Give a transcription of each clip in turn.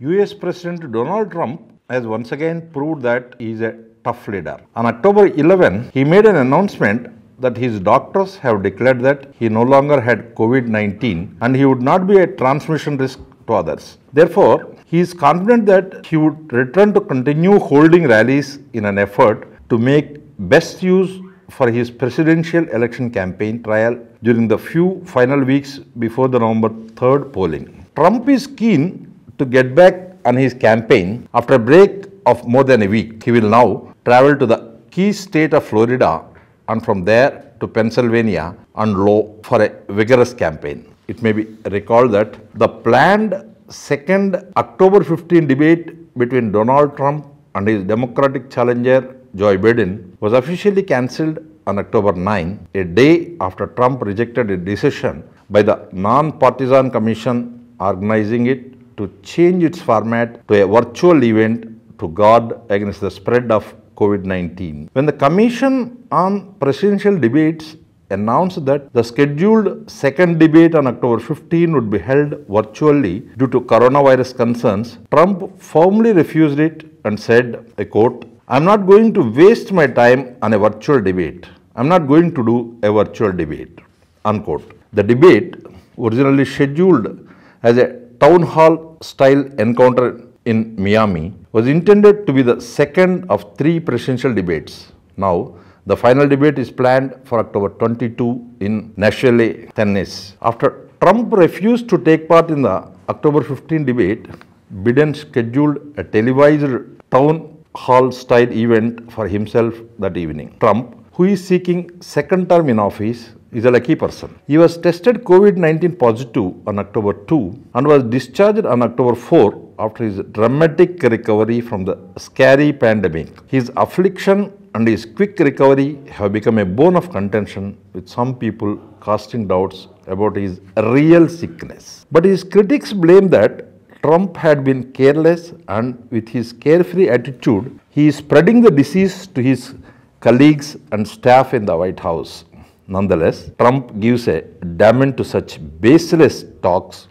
US President Donald Trump has once again proved that he is a tough leader. On October 11, he made an announcement that his doctors have declared that he no longer had COVID-19 and he would not be a transmission risk to others. Therefore, he is confident that he would return to continue holding rallies in an effort to make best use for his presidential election campaign trial during the few final weeks before the November 3rd polling. Trump is keen to get back on his campaign. After a break of more than a week, he will now travel to the key state of Florida and from there to Pennsylvania and Low for a vigorous campaign. It may be recalled that the planned second October 15 debate between Donald Trump and his Democratic challenger Joe Biden was officially cancelled on October 9, a day after Trump rejected a decision by the Non-Partisan Commission organizing it to change its format to a virtual event to guard against the spread of COVID-19. When the Commission on Presidential Debates announced that the scheduled second debate on October 15 would be held virtually due to coronavirus concerns, Trump firmly refused it and said, I quote, I'm not going to waste my time on a virtual debate. I'm not going to do a virtual debate, unquote. The debate, originally scheduled as a town hall style encounter in Miami was intended to be the second of three presidential debates. Now, the final debate is planned for October 22 in Nashville, Tennessee. After Trump refused to take part in the October 15 debate, Biden scheduled a televised town hall style event for himself that evening. Trump, who is seeking second term in office, is a lucky person. He was tested COVID-19 positive on October 2 and was discharged on October 4 after his dramatic recovery from the scary pandemic. His affliction and his quick recovery have become a bone of contention with some people casting doubts about his real sickness. But his critics blame that Trump had been careless and with his carefree attitude, he is spreading the disease to his colleagues and staff in the White House. Nonetheless, Trump gives a diamond to such baseless talks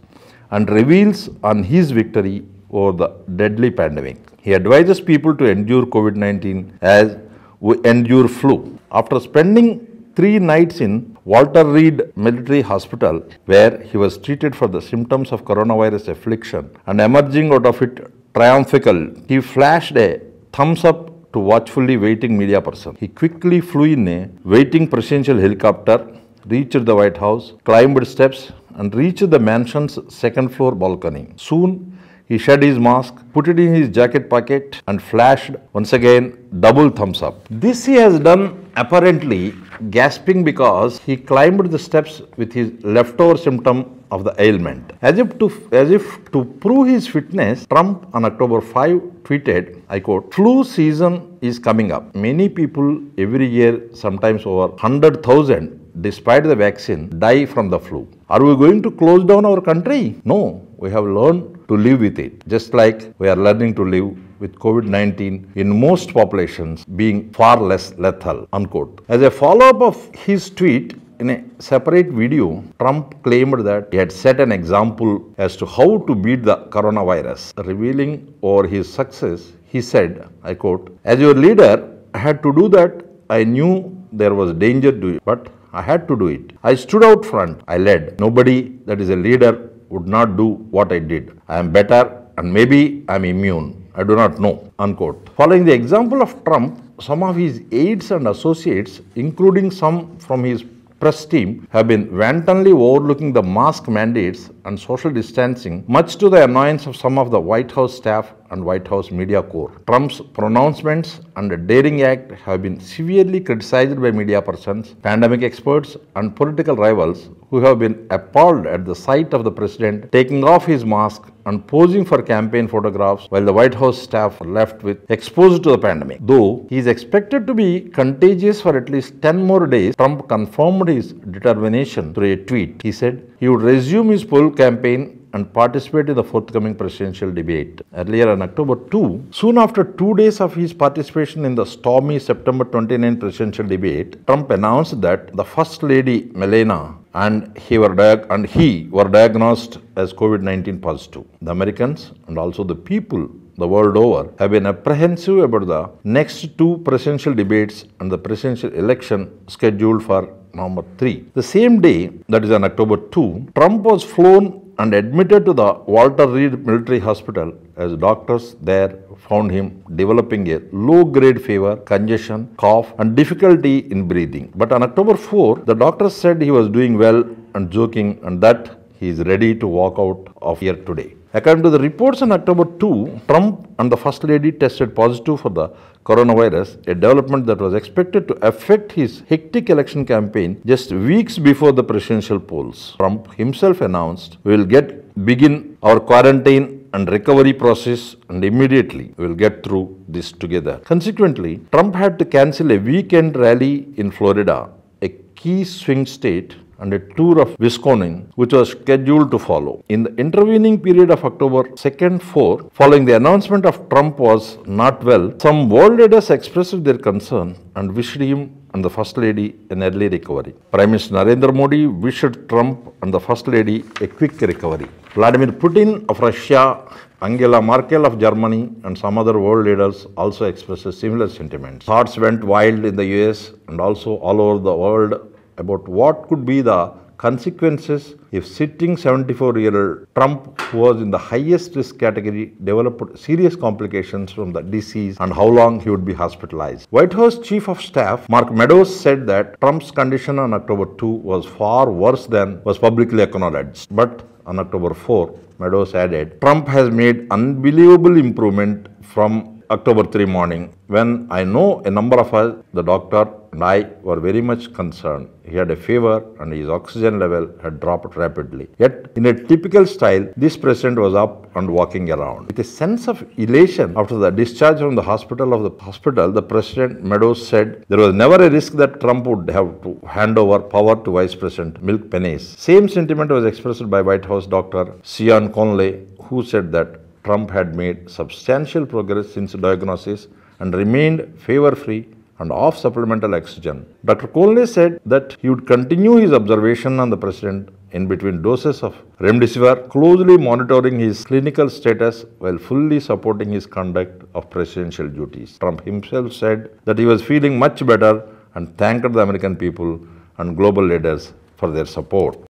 and reveals on his victory over the deadly pandemic. He advises people to endure COVID 19 as we endure flu. After spending three nights in Walter Reed Military Hospital, where he was treated for the symptoms of coronavirus affliction and emerging out of it triumphal, he flashed a thumbs up to watchfully waiting media person. He quickly flew in a waiting presidential helicopter, reached the White House, climbed steps and reached the mansion's second floor balcony. Soon, he shed his mask, put it in his jacket pocket and flashed once again double thumbs up. This he has done apparently gasping because he climbed the steps with his leftover symptom of the ailment. As if to, as if to prove his fitness, Trump on October 5 tweeted, I quote, flu season is coming up. Many people every year, sometimes over 100,000, despite the vaccine, die from the flu. Are we going to close down our country? No, we have learned to live with it, just like we are learning to live with COVID-19 in most populations being far less lethal, unquote. As a follow-up of his tweet, in a separate video, Trump claimed that he had set an example as to how to beat the coronavirus. Revealing over his success, he said, I quote, As your leader, I had to do that. I knew there was danger to it, but I had to do it. I stood out front. I led. Nobody that is a leader would not do what I did. I am better and maybe I am immune. I do not know, unquote. Following the example of Trump, some of his aides and associates, including some from his press team have been wantonly overlooking the mask mandates and social distancing, much to the annoyance of some of the White House staff and White House media corps. Trump's pronouncements and daring act have been severely criticized by media persons, pandemic experts, and political rivals who have been appalled at the sight of the president taking off his mask and posing for campaign photographs while the White House staff are left with exposed to the pandemic. Though he is expected to be contagious for at least 10 more days, Trump confirmed his determination through a tweet. He said he would resume his poll campaign and participate in the forthcoming presidential debate. Earlier on October 2, soon after two days of his participation in the stormy September 29 presidential debate, Trump announced that the First Lady Melania and he were and he were diagnosed as COVID-19 positive. The Americans and also the people the world over have been apprehensive about the next two presidential debates and the presidential election scheduled for November 3. The same day, that is on October 2, Trump was flown and admitted to the Walter Reed Military Hospital as doctors there found him developing a low-grade fever, congestion, cough and difficulty in breathing. But on October 4, the doctors said he was doing well and joking and that he is ready to walk out of here today. According to the reports on October 2, Trump and the First Lady tested positive for the coronavirus, a development that was expected to affect his hectic election campaign just weeks before the presidential polls. Trump himself announced, we will get begin our quarantine and recovery process and immediately we'll get through this together. Consequently, Trump had to cancel a weekend rally in Florida, a key swing state and a tour of Wisconsin, which was scheduled to follow. In the intervening period of October 2nd 4, following the announcement of Trump was not well, some world leaders expressed their concern and wished him and the First Lady an early recovery. Prime Minister Narendra Modi wished Trump and the First Lady a quick recovery. Vladimir Putin of Russia, Angela Merkel of Germany, and some other world leaders also expressed similar sentiments. Thoughts went wild in the US and also all over the world about what could be the consequences if sitting 74-year-old Trump, who was in the highest risk category, developed serious complications from the disease and how long he would be hospitalized. White House Chief of Staff Mark Meadows said that Trump's condition on October 2 was far worse than was publicly acknowledged. But on October 4, Meadows added, Trump has made unbelievable improvement from October 3 morning when I know a number of us, the doctor I were very much concerned. He had a fever and his oxygen level had dropped rapidly. Yet, in a typical style, this president was up and walking around. With a sense of elation after the discharge from the hospital of the hospital, the President Meadows said there was never a risk that Trump would have to hand over power to Vice President Milk Penney's. Same sentiment was expressed by White House doctor Sean Conley, who said that Trump had made substantial progress since diagnosis and remained fever-free and off supplemental oxygen. Dr. Kolne said that he would continue his observation on the president in between doses of remdesivir, closely monitoring his clinical status while fully supporting his conduct of presidential duties. Trump himself said that he was feeling much better and thanked the American people and global leaders for their support.